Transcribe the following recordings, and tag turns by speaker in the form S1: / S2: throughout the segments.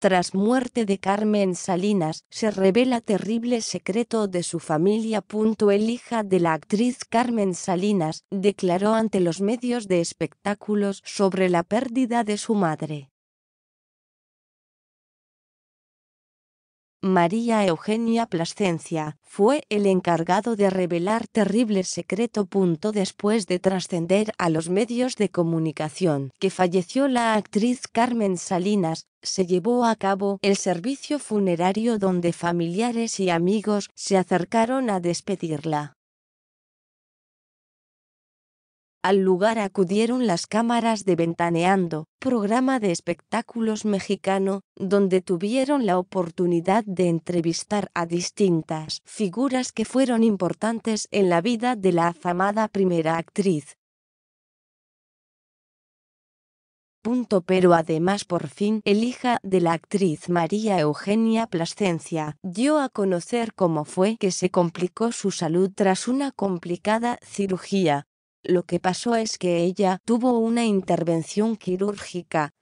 S1: Tras muerte de Carmen Salinas, se revela terrible secreto de su familia. El hija de la actriz Carmen Salinas declaró ante los medios de espectáculos sobre la pérdida de su madre. María Eugenia Plascencia, fue el encargado de revelar terrible secreto. punto Después de trascender a los medios de comunicación que falleció la actriz Carmen Salinas, se llevó a cabo el servicio funerario donde familiares y amigos se acercaron a despedirla. Al lugar acudieron las cámaras de Ventaneando, programa de espectáculos mexicano, donde tuvieron la oportunidad de entrevistar a distintas figuras que fueron importantes en la vida de la afamada primera actriz. pero además por fin el hija de la actriz María Eugenia Plascencia dio a conocer cómo fue que se complicó su salud tras una complicada cirugía, lo que pasó es que ella tuvo una intervención quirúrgica,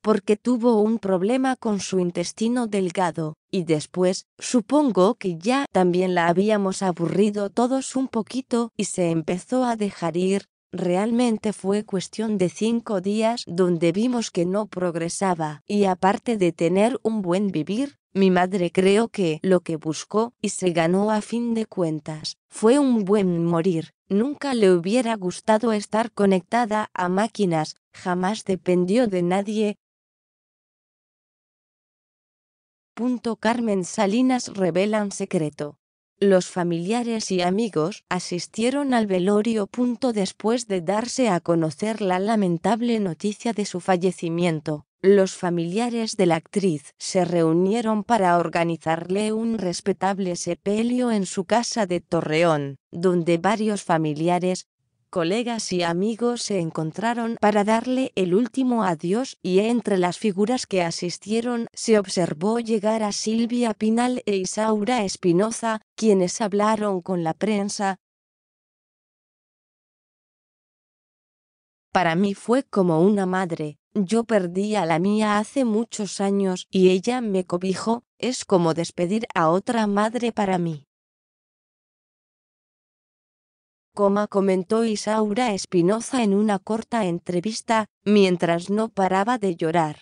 S1: porque tuvo un problema con su intestino delgado, y después, supongo que ya también la habíamos aburrido todos un poquito y se empezó a dejar ir. Realmente fue cuestión de cinco días donde vimos que no progresaba, y aparte de tener un buen vivir, mi madre creo que lo que buscó y se ganó a fin de cuentas fue un buen morir. Nunca le hubiera gustado estar conectada a máquinas, jamás dependió de nadie. Punto Carmen Salinas revelan secreto. Los familiares y amigos asistieron al velorio. Punto después de darse a conocer la lamentable noticia de su fallecimiento los familiares de la actriz se reunieron para organizarle un respetable sepelio en su casa de Torreón, donde varios familiares, colegas y amigos se encontraron para darle el último adiós y entre las figuras que asistieron se observó llegar a Silvia Pinal e Isaura Espinoza, quienes hablaron con la prensa, Para mí fue como una madre, yo perdí a la mía hace muchos años y ella me cobijó, es como despedir a otra madre para mí. Como comentó Isaura Espinoza en una corta entrevista, mientras no paraba de llorar.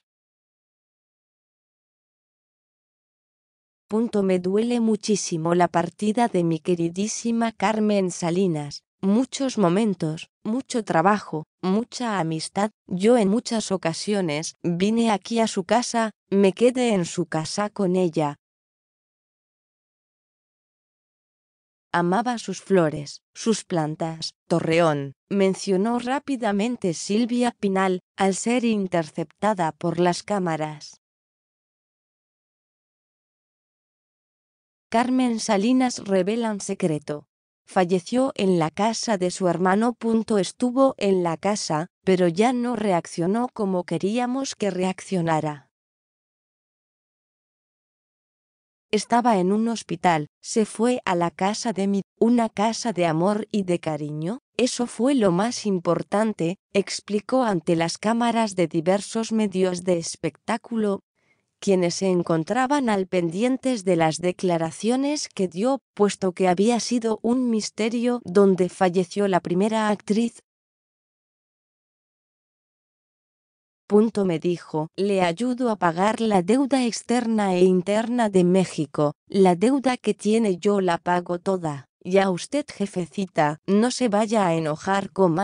S1: Punto me duele muchísimo la partida de mi queridísima Carmen Salinas, muchos momentos, mucho trabajo, mucha amistad. Yo en muchas ocasiones vine aquí a su casa, me quedé en su casa con ella. Amaba sus flores, sus plantas, Torreón, mencionó rápidamente Silvia Pinal, al ser interceptada por las cámaras. Carmen Salinas revela un secreto falleció en la casa de su hermano. Estuvo en la casa, pero ya no reaccionó como queríamos que reaccionara. Estaba en un hospital, se fue a la casa de mi, una casa de amor y de cariño, eso fue lo más importante, explicó ante las cámaras de diversos medios de espectáculo, quienes se encontraban al pendientes de las declaraciones que dio, puesto que había sido un misterio donde falleció la primera actriz. Punto me dijo, le ayudo a pagar la deuda externa e interna de México, la deuda que tiene yo la pago toda a usted jefecita, no se vaya a enojar con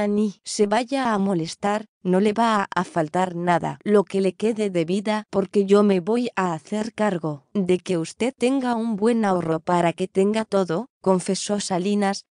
S1: se vaya a molestar, no le va a faltar nada, lo que le quede de vida, porque yo me voy a hacer cargo de que usted tenga un buen ahorro para que tenga todo, confesó Salinas,